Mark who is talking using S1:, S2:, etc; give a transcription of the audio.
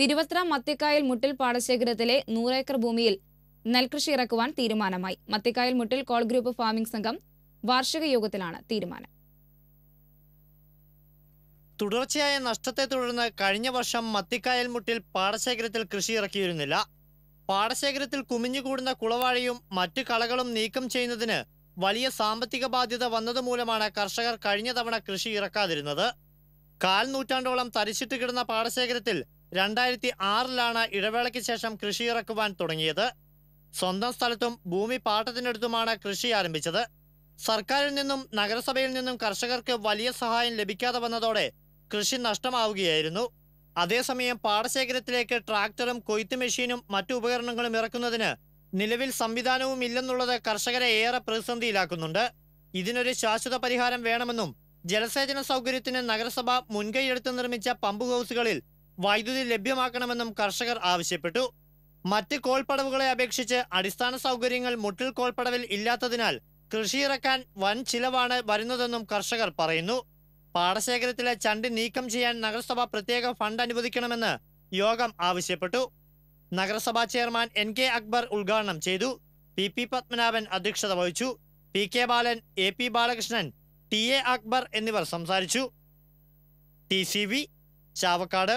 S1: തിരുവത്ര മത്തിക്കായൽ മുട്ടിൽ പാടശേഖരത്തിലെ നൂറേക്കർ ഭൂമിയിൽ നെൽകൃഷി ഇറക്കുവാൻ തീരുമാനമായി മത്തിക്കായൽ മുട്ടിൽ കോൾ ഗ്രൂപ്പ് ഫാമിംഗ് സംഘം വാർഷിക യോഗത്തിലാണ് തീരുമാനം
S2: തുടർച്ചയായ നഷ്ടത്തെ തുടർന്ന് കഴിഞ്ഞ വർഷം മത്തിക്കായൽ മുട്ടിൽ പാടശേഖരത്തിൽ കൃഷി ഇറക്കിയിരുന്നില്ല പാടശേഖരത്തിൽ കുമിഞ്ഞുകൂടുന്ന കുളവാഴയും മറ്റു കളകളും നീക്കം ചെയ്യുന്നതിന് വലിയ സാമ്പത്തിക ബാധ്യത വന്നതുമൂലമാണ് കർഷകർ കഴിഞ്ഞ തവണ കൃഷി ഇറക്കാതിരുന്നത് കാൽ നൂറ്റാണ്ടോളം തരിച്ചിട്ട് കിടന്ന പാടശേഖരത്തിൽ രണ്ടായിരത്തി ആറിലാണ് ഇടവേളയ്ക്ക് ശേഷം കൃഷി ഇറക്കുവാൻ തുടങ്ങിയത് സ്വന്തം സ്ഥലത്തും ഭൂമി പാട്ടത്തിനടുത്തുമാണ് കൃഷി ആരംഭിച്ചത് സർക്കാരിൽ നിന്നും നഗരസഭയിൽ നിന്നും കർഷകർക്ക് വലിയ സഹായം ലഭിക്കാതെ വന്നതോടെ കൃഷി നഷ്ടമാവുകയായിരുന്നു അതേസമയം പാടശേഖരത്തിലേക്ക് ട്രാക്ടറും കൊയ്ത്ത് മെഷീനും മറ്റു ഉപകരണങ്ങളും ഇറക്കുന്നതിന് നിലവിൽ സംവിധാനവും ഇല്ലെന്നുള്ളത് കർഷകരെ ഏറെ പ്രതിസന്ധിയിലാക്കുന്നുണ്ട് ഇതിനൊരു ശാശ്വത പരിഹാരം വേണമെന്നും ജലസേചന സൗകര്യത്തിന് നഗരസഭ മുൻകൈയെടുത്ത് നിർമ്മിച്ച പമ്പ് ഹൗസുകളിൽ വൈദ്യുതി ലഭ്യമാക്കണമെന്നും കർഷകർ ആവശ്യപ്പെട്ടു മറ്റ് കോൾപ്പടവുകളെ അപേക്ഷിച്ച് അടിസ്ഥാന സൗകര്യങ്ങൾ മുട്ടിൽ കോൾപ്പടവിൽ ഇല്ലാത്തതിനാൽ കൃഷിയിറക്കാൻ വൻ ചിലവാണ് വരുന്നതെന്നും കർഷകർ പറയുന്നു പാടശേഖരത്തിലെ ചണ്ടി നീക്കം ചെയ്യാൻ നഗരസഭ പ്രത്യേക ഫണ്ട് അനുവദിക്കണമെന്ന് യോഗം ആവശ്യപ്പെട്ടു നഗരസഭാ ചെയർമാൻ എൻ കെ അക്ബർ ഉദ്ഘാടനം ചെയ്തു പി പി പത്മനാഭൻ അധ്യക്ഷത വഹിച്ചു P K Balan A P Balakrishnan T A Akbar എന്നിവർ സംസാരിച്ചു ടി സി വി ചാവക്കാട്